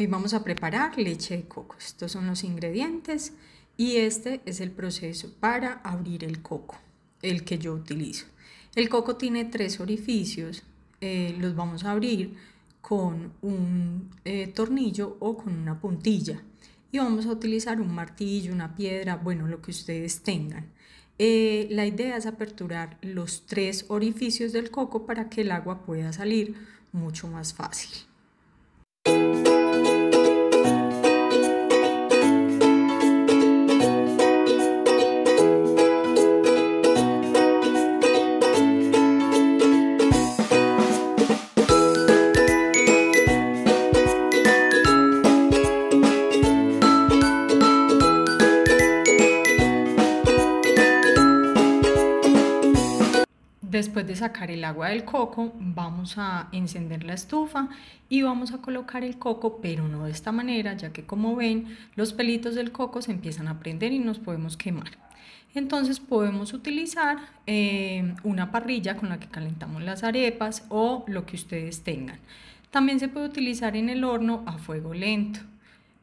Hoy vamos a preparar leche de coco. Estos son los ingredientes y este es el proceso para abrir el coco, el que yo utilizo. El coco tiene tres orificios, eh, los vamos a abrir con un eh, tornillo o con una puntilla y vamos a utilizar un martillo, una piedra, bueno, lo que ustedes tengan. Eh, la idea es aperturar los tres orificios del coco para que el agua pueda salir mucho más fácil. Después de sacar el agua del coco, vamos a encender la estufa y vamos a colocar el coco, pero no de esta manera, ya que como ven, los pelitos del coco se empiezan a prender y nos podemos quemar. Entonces podemos utilizar eh, una parrilla con la que calentamos las arepas o lo que ustedes tengan. También se puede utilizar en el horno a fuego lento,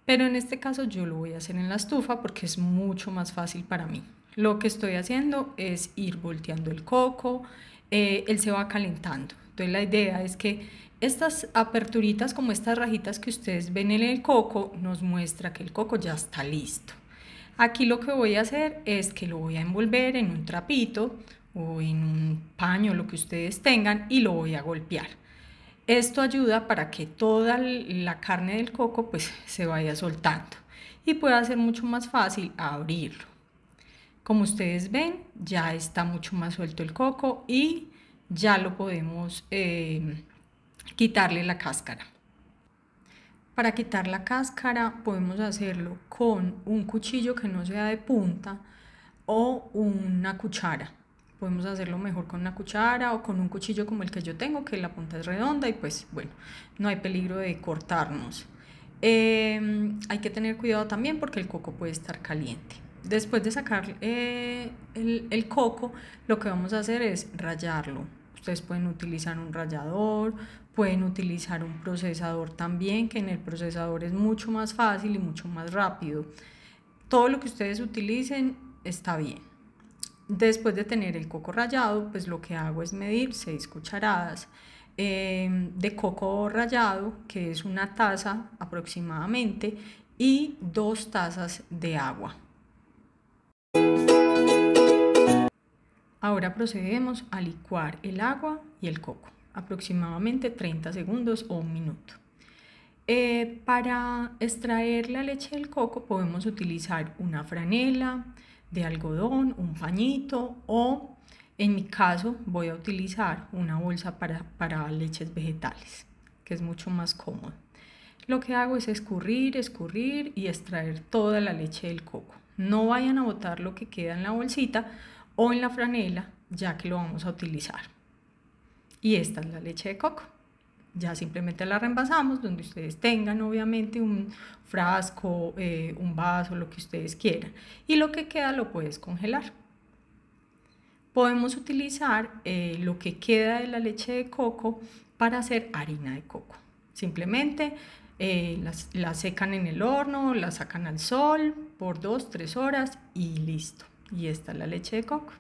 pero en este caso yo lo voy a hacer en la estufa porque es mucho más fácil para mí. Lo que estoy haciendo es ir volteando el coco, eh, él se va calentando. Entonces la idea es que estas aperturitas como estas rajitas que ustedes ven en el coco nos muestra que el coco ya está listo. Aquí lo que voy a hacer es que lo voy a envolver en un trapito o en un paño, lo que ustedes tengan, y lo voy a golpear. Esto ayuda para que toda la carne del coco pues se vaya soltando y pueda ser mucho más fácil abrirlo. Como ustedes ven, ya está mucho más suelto el coco y ya lo podemos eh, quitarle la cáscara. Para quitar la cáscara podemos hacerlo con un cuchillo que no sea de punta o una cuchara. Podemos hacerlo mejor con una cuchara o con un cuchillo como el que yo tengo, que la punta es redonda y pues bueno, no hay peligro de cortarnos. Em, hay que tener cuidado también porque el coco puede estar caliente después de sacar eh, el, coco, lo que vamos a hacer es rayarlo. Ustedes pueden utilizar un rallador, pueden utilizar un procesador también, que en el procesador es mucho más fácil y mucho más rápido. Todo lo que ustedes utilicen está bien. Después de tener el coco rallado, pues lo que hago es medir 6 cucharadas em, de coco rallado, que es una taza aproximadamente, y dos tazas de agua. Ahora procedemos a licuar el agua y el coco, aproximadamente 30 segundos o un minuto. Eh, para extraer la leche del coco podemos utilizar una franela de algodón, un pañito o en mi caso voy a utilizar una bolsa para, para leches vegetales, que es mucho más cómodo. Lo que hago es escurrir, escurrir y extraer toda la leche del coco. No vayan a botar lo que queda en la bolsita o en la franela, ya que lo vamos a utilizar. Y esta es la leche de coco. Ya simplemente la reembasamos donde ustedes tengan, obviamente, un frasco, eh, un vaso, lo que ustedes quieran. Y lo que queda lo puedes congelar. Podemos utilizar eh, lo que queda de la leche de coco para hacer harina de coco. Simplemente eh, la secan en el horno, la sacan al sol por dos, tres horas y listo. Y está la leche de coco.